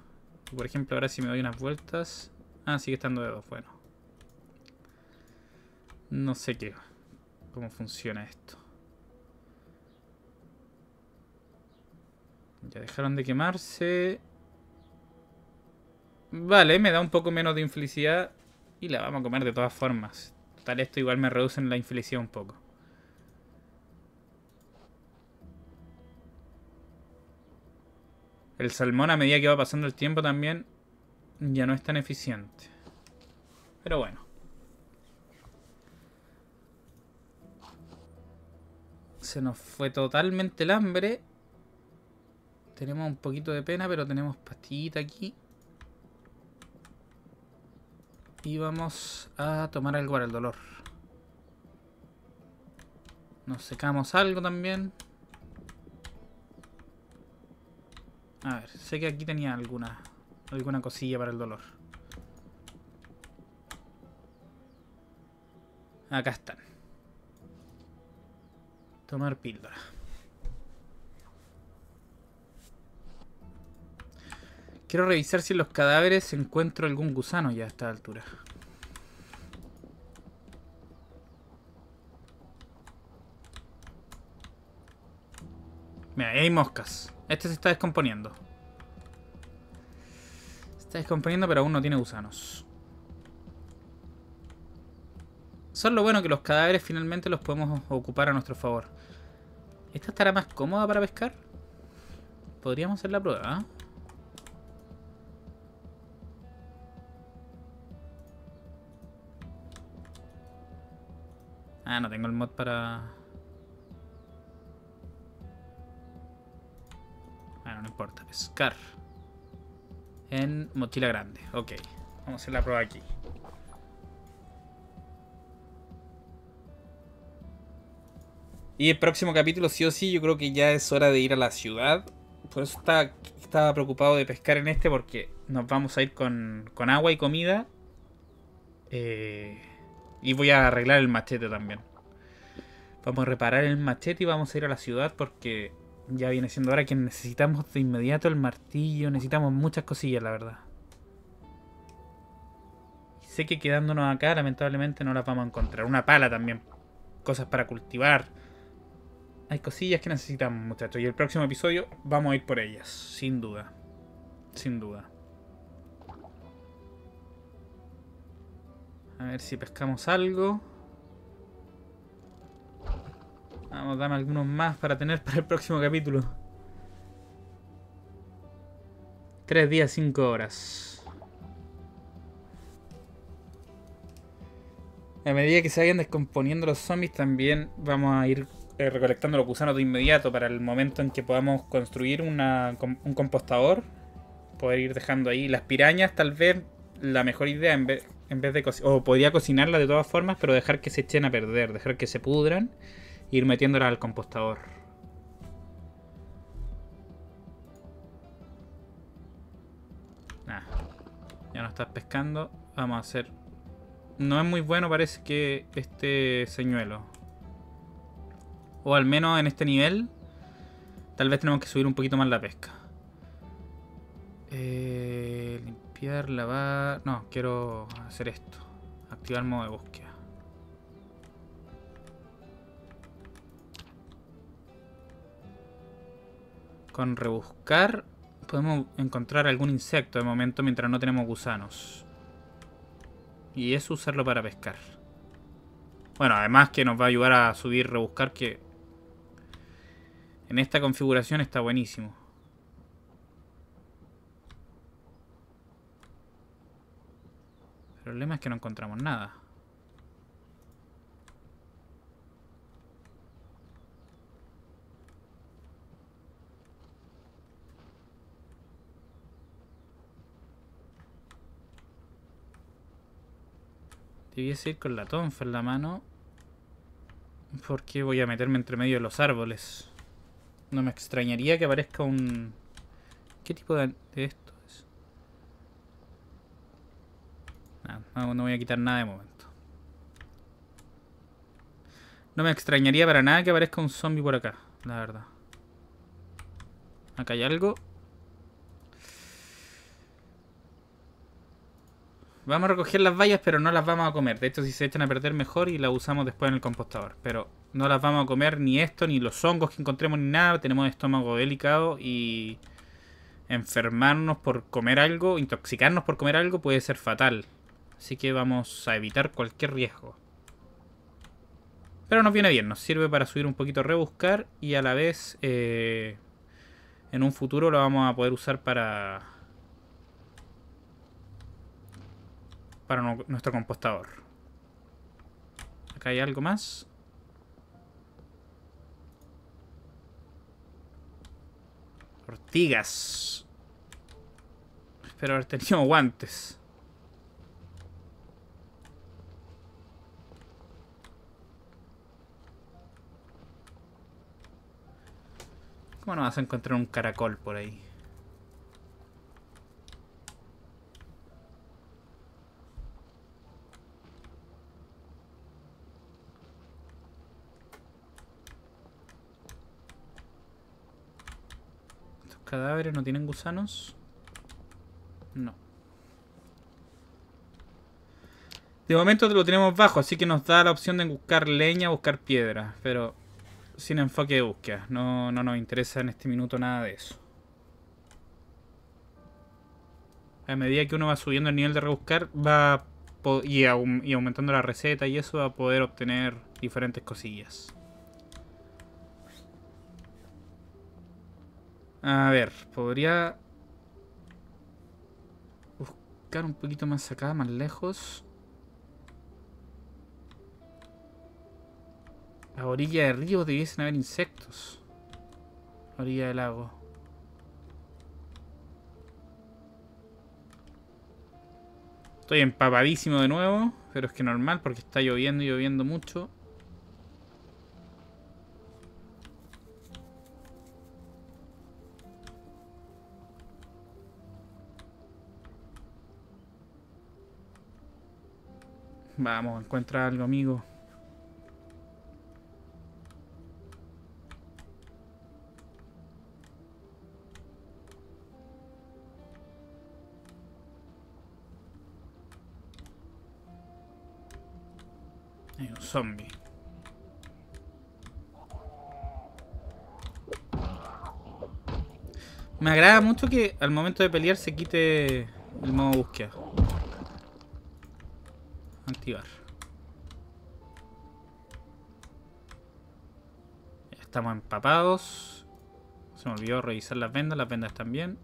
Por ejemplo, ahora si me doy unas vueltas... Ah, sigue estando de dos. bueno. No sé qué. Cómo funciona esto. Ya dejaron de quemarse. Vale, me da un poco menos de infelicidad. Y la vamos a comer de todas formas. Total, esto igual me reduce en la infelicidad un poco. El salmón a medida que va pasando el tiempo también ya no es tan eficiente. Pero bueno. Se nos fue totalmente el hambre. Tenemos un poquito de pena, pero tenemos pastillita aquí. Y vamos a tomar algo para el dolor. Nos secamos algo también. A ver, sé que aquí tenía alguna, alguna cosilla para el dolor. Acá están. Tomar píldora. Quiero revisar si en los cadáveres encuentro algún gusano ya a esta altura. Mira, ahí hay moscas. Este se está descomponiendo. Se está descomponiendo, pero aún no tiene gusanos. Son lo bueno que los cadáveres finalmente los podemos ocupar a nuestro favor. ¿Esta estará más cómoda para pescar? Podríamos hacer la prueba, ¿ah? Ah, no tengo el mod para... Bueno, no importa. Pescar. En mochila grande. Ok. Vamos a hacer la prueba aquí. Y el próximo capítulo, sí o sí, yo creo que ya es hora de ir a la ciudad. Por eso estaba, preocupado de pescar en este, porque nos vamos a ir con, con agua y comida. Eh... Y voy a arreglar el machete también. Vamos a reparar el machete y vamos a ir a la ciudad porque ya viene siendo hora que necesitamos de inmediato el martillo. Necesitamos muchas cosillas, la verdad. sé que quedándonos acá, lamentablemente, no las vamos a encontrar. Una pala también. Cosas para cultivar. Hay cosillas que necesitamos, muchachos. Y el próximo episodio vamos a ir por ellas. Sin duda. Sin duda. A ver si pescamos algo. Vamos, a darme algunos más para tener para el próximo capítulo. Tres días, cinco horas. A medida que se vayan descomponiendo los zombies, también vamos a ir eh, recolectando los gusanos de inmediato para el momento en que podamos construir un compostador. Poder ir dejando ahí las pirañas, tal vez la mejor idea en vez en vez de o podía cocinarla de todas formas, pero dejar que se echen a perder, dejar que se pudran, ir metiéndola al compostador. ya no estás pescando. Vamos a hacer... No es muy bueno parece que este señuelo. O al menos en este nivel. Tal vez tenemos que subir un poquito más la pesca. Eh, no, quiero hacer esto. Activar modo de búsqueda. Con rebuscar podemos encontrar algún insecto de momento mientras no tenemos gusanos. Y es usarlo para pescar. Bueno, además que nos va a ayudar a subir rebuscar que en esta configuración está buenísimo. El problema es que no encontramos nada. Debiese ir con la tonfa en la mano. Porque voy a meterme entre medio de los árboles. No me extrañaría que aparezca un... ¿Qué tipo de, de esto? Ah, no, voy a quitar nada de momento. No me extrañaría para nada que aparezca un zombie por acá, la verdad. Acá hay algo. Vamos a recoger las vallas, pero no las vamos a comer. De hecho, si se echan a perder, mejor y las usamos después en el compostador. Pero no las vamos a comer ni esto, ni los hongos que encontremos, ni nada. Tenemos estómago delicado y enfermarnos por comer algo, intoxicarnos por comer algo puede ser fatal. Así que vamos a evitar cualquier riesgo. Pero nos viene bien, nos sirve para subir un poquito rebuscar y a la vez eh, en un futuro lo vamos a poder usar para, para nuestro compostador. Acá hay algo más. Ortigas. Espero haber tenido guantes. Bueno, vas a encontrar un caracol por ahí? ¿Estos cadáveres no tienen gusanos? No. De momento lo tenemos bajo, así que nos da la opción de buscar leña, buscar piedra, pero sin enfoque de búsqueda. No, no nos interesa en este minuto nada de eso. A medida que uno va subiendo el nivel de rebuscar, va y aumentando la receta y eso va a poder obtener diferentes cosillas. A ver, podría buscar un poquito más acá, más lejos. A orilla del río debiesen haber insectos. a orilla del lago. Estoy empapadísimo de nuevo, pero es que normal porque está lloviendo y lloviendo mucho. Vamos, encuentra algo, amigo. zombie. Me agrada mucho que al momento de pelear se quite el modo búsqueda. Activar. estamos empapados. Se me olvidó revisar las vendas, las vendas están bien.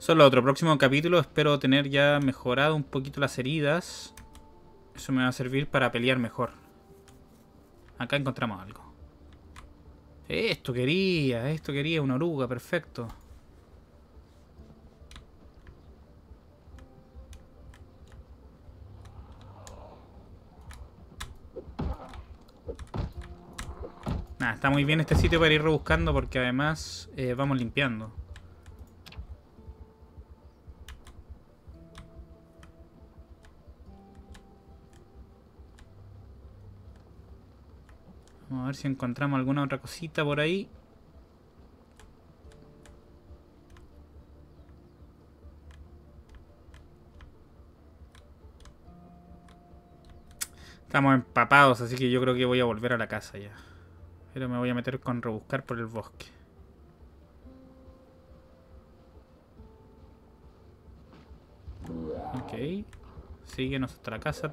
Solo otro próximo capítulo espero tener ya mejorado un poquito las heridas. Eso me va a servir para pelear mejor. Acá encontramos algo. Esto quería, esto quería, una oruga, perfecto. Nada, está muy bien este sitio para ir rebuscando porque además eh, vamos limpiando. Vamos a ver si encontramos alguna otra cosita por ahí. Estamos empapados, así que yo creo que voy a volver a la casa ya. Pero me voy a meter con rebuscar por el bosque. Ok. Síguenos hasta la casa.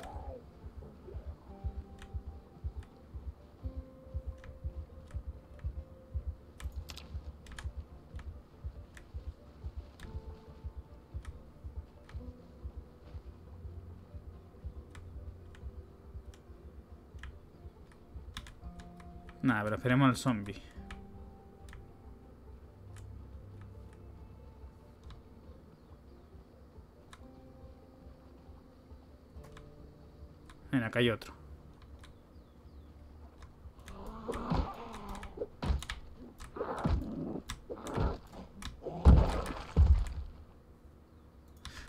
Nada, pero esperemos al zombie. Mira, acá hay otro.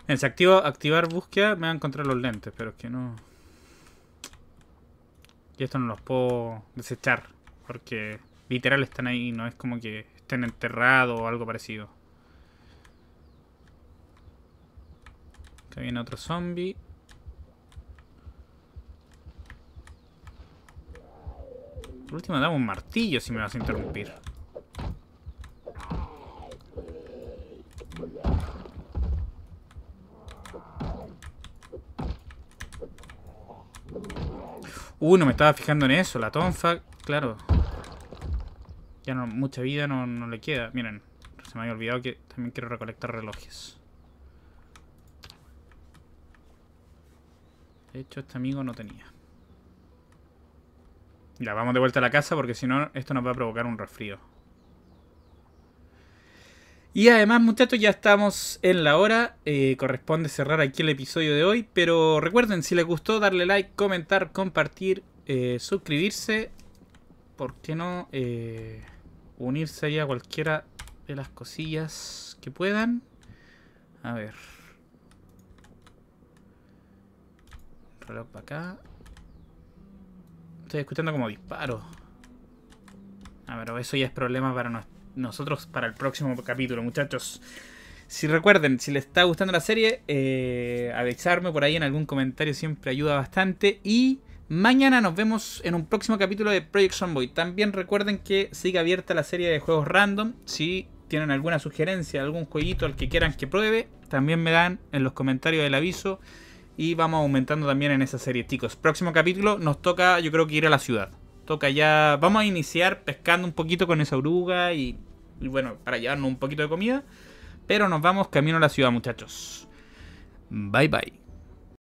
Bien, si activo activar búsqueda me va a encontrar los lentes, pero es que no... Y esto no los puedo desechar. Porque literal están ahí, no es como que estén enterrados o algo parecido. Acá viene otro zombie. Por último dame un martillo si me vas a interrumpir. Uh, no me estaba fijando en eso, la tonfa, claro. Ya no, mucha vida no, le queda. Miren, se me había olvidado que también quiero recolectar relojes. De hecho, este amigo no tenía. Ya, vamos de vuelta a la casa porque si no, esto nos va a provocar un resfrío. Y además, muchachos, ya estamos en la hora. Eh, corresponde cerrar aquí el episodio de hoy. Pero recuerden, si les gustó, darle like, comentar, compartir, eh, suscribirse. ¿por qué no eh, unirse ahí a cualquiera de las cosillas que puedan? A ver. Reloj para acá. Estoy escuchando como disparo. A ver, eso ya es problema para nosotros para el próximo capítulo, muchachos. Si recuerden, si les está gustando la serie, eh, avisarme por ahí en algún comentario siempre ayuda bastante. Y Mañana nos vemos en un próximo capítulo de Project Sunboy. También recuerden que sigue abierta la serie de juegos random. Si tienen alguna sugerencia, algún jueguito al que quieran que pruebe, también me dan en los comentarios el aviso. Y vamos aumentando también en esa serie, chicos. Próximo capítulo nos toca, yo creo que ir a la ciudad. Toca ya. Vamos a iniciar pescando un poquito con esa oruga y, y bueno, para llevarnos un poquito de comida. Pero nos vamos camino a la ciudad, muchachos. Bye bye.